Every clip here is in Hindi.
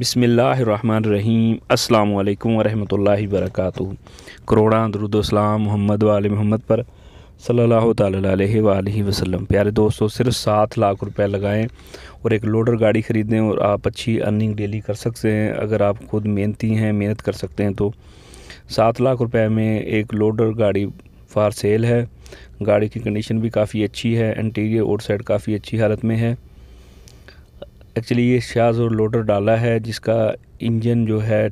बसमीम् अल्लाम वरहमल वर्क करोड़ा सलाम मोहम्मद वाल मोहम्मद पर सल्ला तह वसल्लम प्यारे दोस्तों सिर्फ सात लाख रुपए लगाएं और एक लोडर गाड़ी ख़रीदें और आप अच्छी अर्निंग डेली कर सकते हैं अगर आप खुद मेहनती हैं मेहनत कर सकते हैं तो सात लाख रुपए में एक लोडर गाड़ी फार सेल है गाड़ी की कंडीशन भी काफ़ी अच्छी है इंटीरियर आउटसाइड साइड काफ़ी अच्छी हालत में है एक्चुअली ये शाज और लोडर डाला है जिसका इंजन जो है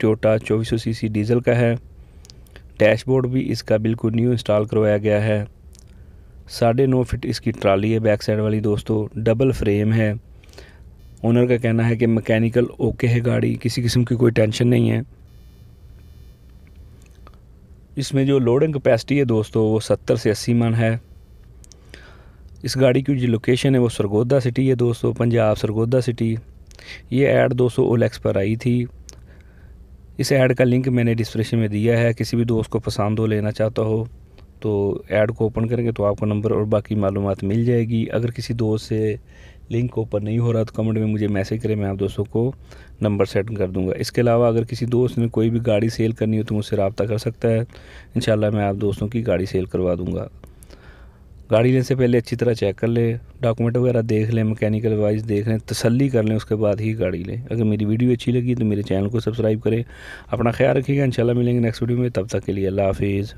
टोटा चौबीस सौ सी डीज़ल का है डैशबोर्ड भी इसका बिल्कुल न्यू इंस्टॉल करवाया गया है साढ़े नौ फिट इसकी ट्राली है बैक साइड वाली दोस्तों डबल फ्रेम है ओनर का कहना है कि मैकेनिकल ओके है गाड़ी किसी किस्म की कोई टेंशन नहीं है इसमें जो लोडिंग कैपेसिटी है दोस्तों वो सत्तर से अस्सी मन है इस गाड़ी की जो लोकेशन है वो सरगोदा सिटी है दोस्तों पंजाब सरगोदा सिटी ये ऐड दोस्तों ओलेक्स पर आई थी इस ऐड का लिंक मैंने डिस्क्रिप्शन में दिया है किसी भी दोस्त को पसंद हो लेना चाहता हो तो ऐड को ओपन करेंगे तो आपको नंबर और बाकी मालूम मिल जाएगी अगर किसी दोस्त से लिंक ओपन नहीं हो रहा तो कमेंट में मुझे मैसेज करें मैं आप दोस्तों को नंबर सेट कर दूंगा इसके अलावा अगर किसी दोस्त ने कोई भी गाड़ी सेल करनी हो तो मुझसे रबता कर सकता है इन मैं आप दोस्तों की गाड़ी सेल करवा दूँगा गाड़ी लेने से पहले अच्छी तरह चेक कर ले डॉक्यूमेंट वगैरह देख लें मैकेनिकल वाइज देख लें तसली कर लें उसके बाद ही गाड़ी लें अगर मेरी वीडियो अच्छी लगी तो मेरे चैनल को सब्सक्राइब करें अपना ख्याल रखिएगा इंशाल्लाह मिलेंगे नेक्स्ट वीडियो में तब तक के लिए अल्लाह हाफिज़